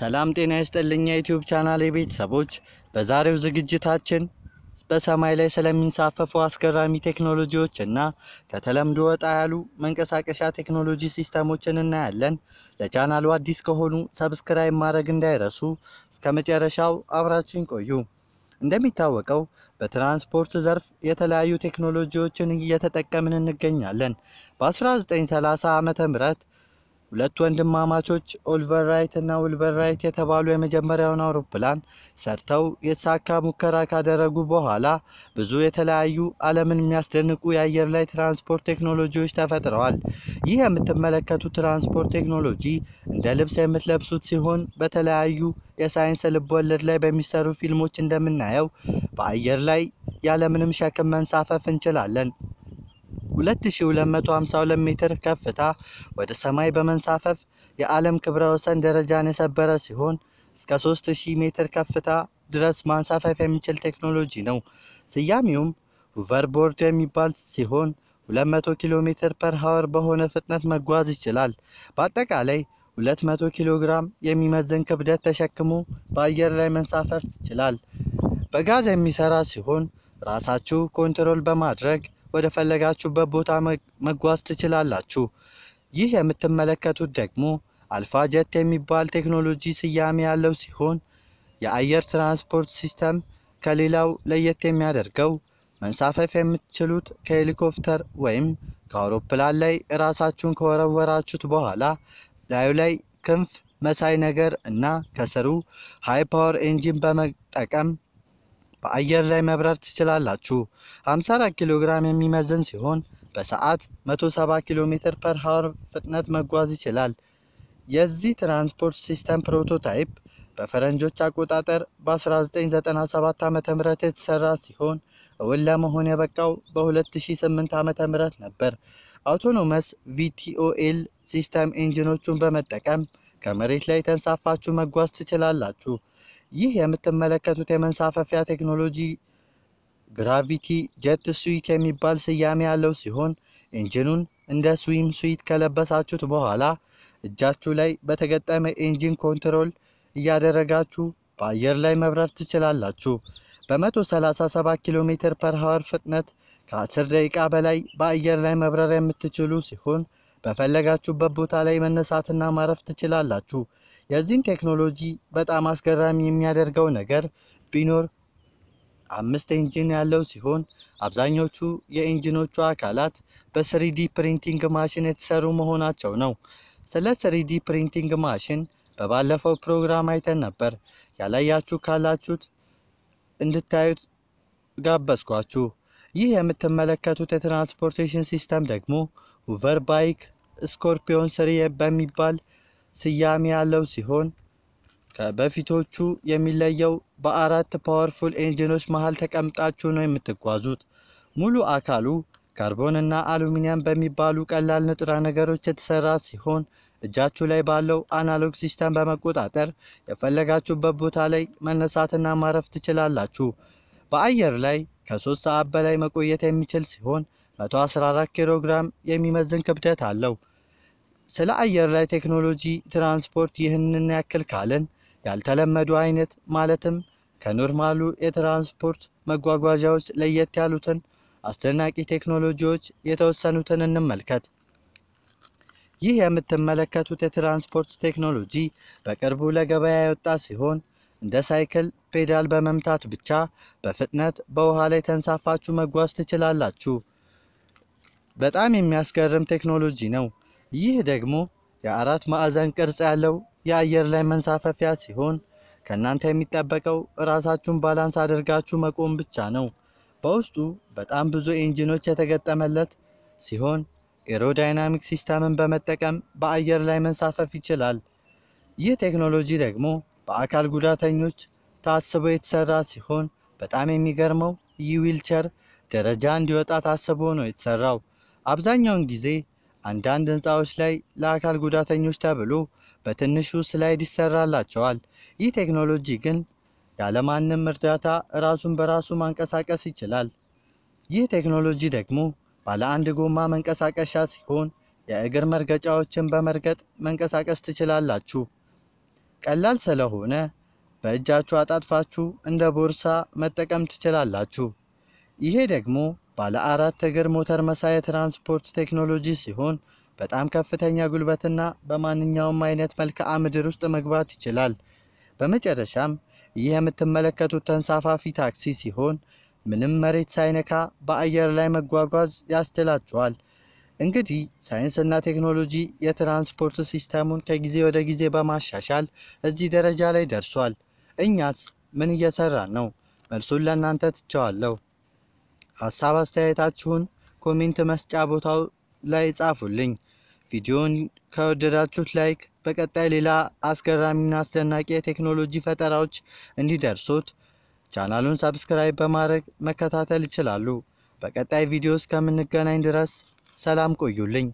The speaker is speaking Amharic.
ሰላም ጤና ይስጥልኝ የዩቲዩብ ቻናል የቤተሰቦች በዛሬው ዝግጅታችን በሰማይ ላይ ስለሚንሳፈፉ አስገራሚ ቴክኖሎጂዎች እና ከተለምዶ ወጣ ያሉ መንቀሳቀሻ ቴክኖሎጂ ሲስተሞችን እናያለን። ለቻናሉ አዲስ ከሆኑ ሰብስክራይብ ማድረግ እንዳይረሱ፣ እስከ መጨረሻው አብራችን ቆዩ። እንደሚታወቀው በትራንስፖርት ዘርፍ የተለያዩ ቴክኖሎጂዎችን እየተጠቀምን እንገኛለን። በ1930 ም ሁለት ወንድማማቾች ኦልቨር ራይት እና ዊልበር ራይት የተባሉ የመጀመሪያውን አውሮፕላን ሰርተው የተሳካ ሙከራ ካደረጉ በኋላ ብዙ የተለያዩ ዓለምን የሚያስደንቁ የአየር ላይ ትራንስፖርት ቴክኖሎጂዎች ተፈጥረዋል። ይህ የምትመለከቱት ትራንስፖርት ቴክኖሎጂ እንደ ልብስ የምትለብሱት ሲሆን በተለያዩ የሳይንስ ልብወለድ ላይ በሚሰሩ ፊልሞች እንደምናየው በአየር ላይ ያለምንም ሸክም መንሳፈፍ እንችላለን። 2252 ሜትር ከፍታ ወደ ሰማይ በመንሳፈፍ የዓለም ክብረ ወሰን ደረጃን የሰበረ ሲሆን እስከ 3000 ሜትር ከፍታ ድረስ ማንሳፈፍ የሚችል ቴክኖሎጂ ነው። ስያሜውም ሁቨርቦርድ የሚባል ሲሆን 200 ኪሎ ሜትር ፐር ሃወር በሆነ ፍጥነት መጓዝ ይችላል። በአጠቃላይ 200 ኪሎ ግራም የሚመዝን ክብደት ተሸክሞ በአየር ላይ መንሳፈፍ ይችላል። በጋዝ የሚሰራ ሲሆን ራሳችሁ ኮንትሮል በማድረግ ወደ ፈለጋችሁበት ቦታ መጓዝ ትችላላችሁ። ይህ የምትመለከቱት ደግሞ አልፋ ጀት የሚባል ቴክኖሎጂ ስያሜ ያለው ሲሆን የአየር ትራንስፖርት ሲስተም ከሌላው ለየት የሚያደርገው መንሳፈፍ የምትችሉት ከሄሊኮፕተር ወይም ከአውሮፕላን ላይ ራሳችሁን ከወረወራችሁት በኋላ ላዩ ላይ ክንፍ መሳይ ነገር እና ከስሩ ሃይ ፓወር ኢንጂን በመጠቀም በአየር ላይ መብረር ትችላላችሁ። 54 ኪሎ ግራም የሚመዝን ሲሆን በሰዓት 170 ኪሎ ሜትር ፐር ሀወር ፍጥነት መጓዝ ይችላል። የዚህ ትራንስፖርት ሲስተም ፕሮቶታይፕ በፈረንጆች አቆጣጠር በ1997 ዓ.ም የተሰራ ሲሆን እውን ለመሆን የበቃው በ2008 ም ነበር። አውቶኖመስ ቪቲኦኤል ሲስተም ኢንጂኖቹን በመጠቀም ከመሬት ላይ ተንሳፋችሁ መጓዝ ትችላላችሁ። ይህ የምትመለከቱት የመንሳፈፊያ ቴክኖሎጂ ግራቪቲ ጀት ስዊት የሚባል ስያሜ ያለው ሲሆን ኢንጂኑን እንደ ስዊም ስዊት ከለበሳችሁት በኋላ እጃችሁ ላይ በተገጠመ ኢንጂን ኮንትሮል እያደረጋችሁ በአየር ላይ መብረር ትችላላችሁ። በ137 ኪሎ ሜትር ፐር ሀወር ፍጥነት ከ10 ደቂቃ በላይ በአየር ላይ መብረር የምትችሉ ሲሆን በፈለጋችሁበት ቦታ ላይ መነሳትና ማረፍ ትችላላችሁ። የዚህን ቴክኖሎጂ በጣም አስገራሚ የሚያደርገው ነገር ቢኖር አምስት ኢንጂን ያለው ሲሆን አብዛኞቹ የኢንጂኖቹ አካላት በስሪዲ ፕሪንቲንግ ማሽን የተሰሩ መሆናቸው ነው። ስለ ስሪዲ ፕሪንቲንግ ማሽን በባለፈው ፕሮግራም አይተን ነበር። ያላያችሁ ካላችሁት እንድታዩት ጋበዝኳችሁ። ይህ የምትመለከቱት የትራንስፖርቴሽን ሲስተም ደግሞ ሁቨር ባይክ ስኮርፒዮን ስሪ በሚባል ስያሜ ያለው ሲሆን ከበፊቶቹ የሚለየው በአራት ፓወርፉል ኤንጂኖች መሃል ተቀምጣችሁ ነው የምትጓዙት። ሙሉ አካሉ ካርቦን እና አሉሚኒየም በሚባሉ ቀላል ንጥረ ነገሮች የተሰራ ሲሆን እጃችሁ ላይ ባለው አናሎግ ሲስተም በመቆጣጠር የፈለጋችሁበት ቦታ ላይ መነሳትና ማረፍ ትችላላችሁ። በአየር ላይ ከሶስት ሰዓት በላይ መቆየት የሚችል ሲሆን 114 ኪሎ ግራም የሚመዝን ክብደት አለው። ስለ አየር ላይ ቴክኖሎጂ ትራንስፖርት ይህንን ያክል ካለን ያልተለመዱ አይነት ማለትም ከኖርማሉ የትራንስፖርት መጓጓዣዎች ለየት ያሉትን አስደናቂ ቴክኖሎጂዎች የተወሰኑትን እንመልከት። ይህ የምትመለከቱት የትራንስፖርት ቴክኖሎጂ በቅርቡ ለገበያ የወጣ ሲሆን እንደ ሳይክል ፔዳል በመምታት ብቻ በፍጥነት በውሃ ላይ ተንሳፋችሁ መጓዝ ትችላላችሁ። በጣም የሚያስገርም ቴክኖሎጂ ነው። ይህ ደግሞ የአራት ማዕዘን ቅርጽ ያለው የአየር ላይ መንሳፈፊያ ሲሆን ከእናንተ የሚጠበቀው ራሳችሁን ባላንስ አድርጋችሁ መቆም ብቻ ነው። በውስጡ በጣም ብዙ ኢንጂኖች የተገጠመለት ሲሆን ኤሮዳይናሚክ ሲስተምን በመጠቀም በአየር ላይ መንሳፈፍ ይችላል። ይህ ቴክኖሎጂ ደግሞ በአካል ጉዳተኞች ታስቦ የተሰራ ሲሆን በጣም የሚገርመው ይህ ዊልቸር ደረጃ እንዲወጣ ታስቦ ነው የተሰራው። አብዛኛውን ጊዜ አንዳንድ ህንፃዎች ላይ ለአካል ጉዳተኞች ተብሎ በትንሹ ስላይድ ይሰራላቸዋል። ይህ ቴክኖሎጂ ግን ያለማንም እርዳታ ራሱን በራሱ ማንቀሳቀስ ይችላል። ይህ ቴክኖሎጂ ደግሞ ባለ አንድ ጎማ መንቀሳቀሻ ሲሆን የእግር መርገጫዎችን በመርገጥ መንቀሳቀስ ትችላላችሁ። ቀላል ስለሆነ በእጃችሁ አጣጥፋችሁ እንደ ቦርሳ መጠቀም ትችላላችሁ። ይሄ ደግሞ ባለ አራት እግር ሞተር መሳይ የትራንስፖርት ቴክኖሎጂ ሲሆን በጣም ከፍተኛ ጉልበትና በማንኛውም አይነት መልክዓ ምድር ውስጥ መግባት ይችላል። በመጨረሻም ይህ የምትመለከቱት ተንሳፋፊ ታክሲ ሲሆን ምንም መሬት ሳይነካ በአየር ላይ መጓጓዝ ያስችላችኋል። እንግዲህ ሳይንስና ቴክኖሎጂ የትራንስፖርት ሲስተሙን ከጊዜ ወደ ጊዜ በማሻሻል እዚህ ደረጃ ላይ ደርሷል። እኛስ ምን እየሰራን ነው? መልሱን ለእናንተ ትቸዋለሁ። ሀሳብ አስተያየታችሁን ኮሜንት መስጫ ቦታው ላይ ጻፉልኝ። ቪዲዮውን ከወደዳችሁት ላይክ፣ በቀጣይ ሌላ አስገራሚና አስደናቂ የቴክኖሎጂ ፈጠራዎች እንዲደርሱት ቻናሉን ሰብስክራይብ በማድረግ መከታተል ይችላሉ። በቀጣይ ቪዲዮ እስከምንገናኝ ድረስ ሰላም ቆዩልኝ።